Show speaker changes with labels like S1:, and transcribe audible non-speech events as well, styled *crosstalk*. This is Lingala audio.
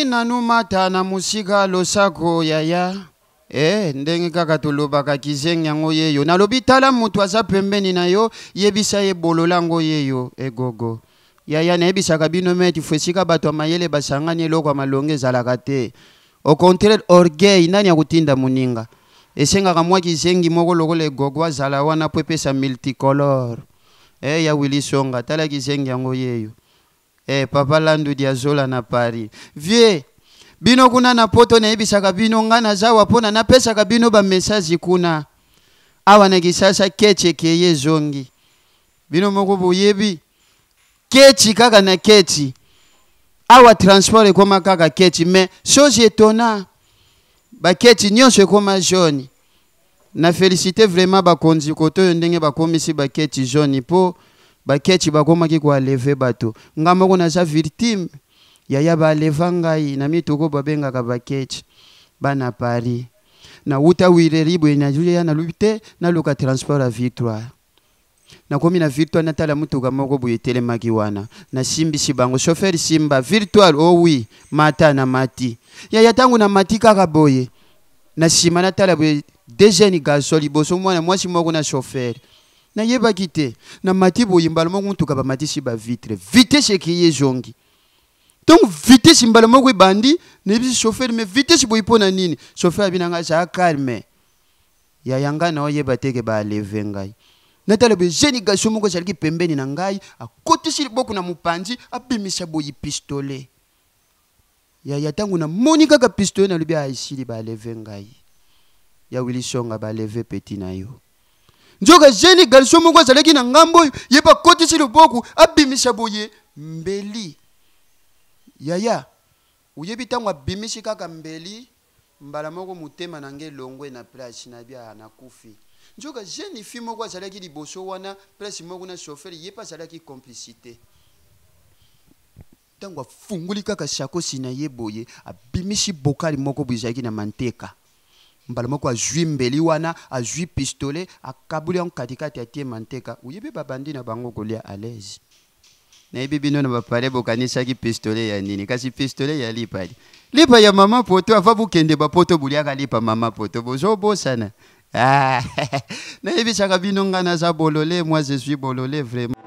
S1: soki nanu mata na mosika losako yaya e ndenge kaka tolobaka kizeng yango yeyo nalobi tala moto aza pembeni na yo yebisa ye bolola yango yeyo egogo eh, yaya nayebisaka bino meti fo esika bato ya mayele basangani eloko ya malonge ezalaka te au contraire orgueil nani akotinda moninga esengaka mwa kizengi moko lokola egogo azala wana po epesa multicolore eya eh, wilisonga tala kizengi yango yeyo eh, papa landudi azola na pari vie bino kuna na poto nayebisaka bino ngai nazawa mpona napesaka bino bamesage kuna awa na kisasa keche keye zongi bino moko boyebi kechi kaka na kechi awa transport ekóma kaka kechi me chose etona bakechi nyonso ekóma jaune na félicité vraiment bakonzi koto oyo ndenge bakomisi bakechi jaune mpo baketshi bakomaki koaleve bato nga moko naza victime yaya baaleva ngai na mitoko babengaka baketshi bana paris nauta wireri boye nazuya nalobi te naluka transport ya victoire nakomi na virtual natala mutuka moko boye etelemaki wana nasimbisi bango shoferi simba virtual owi oh mata na mati yaya ntango na mati kaka boye na nsima natala boye dejeni gaso liboso mwana mwasi moko na shoferi nayebaki te na mati boye mbala moko mutuka bamatisi bavitre vitese ekeye ezongi donc vitese mbala moko ebandi nayebisi chauffeur me vitese boye mpo na nini chauffeur abi ya ngai calme yaya na oyeba teke baaleve ngai natala boye génigation moko ezalaki pembeni na ngai akotisi liboko na mopanzi abimisa boye pistole yaya ntango namoni kaka pistole nalobi aesili baaleve ngai ya wilisonga levé peti na yo nzoka jeune garso moko azalaki na ngambo oyo ye bakotisi loboko abimisa boye mbeli yaya oyebi ntango abimisi kaka mbeli mbala moko motema na ngai elongwe na place na bia nakufi nzoka jeune fi moko azalaki liboso wana place moko na shofere ye mpe azalaki complicité ntango afunguli kaka sakosi na ye boye abimisi bokali moko boye ezalaki na manteka mbala kwa azwi mbeli wana azwi pistole akabuli yango katikati atie manteka oyebi babandi na bango kolia a l'aise nayebi bino na bapale ki pistole ya nini kasi pistole ya lipa lipa ya mama poto ba poto bulia boliaka lipa mama poto bozobosana ah. *laughs* nayebisaka bino ngai naza bolole moi je suis bolole vraiment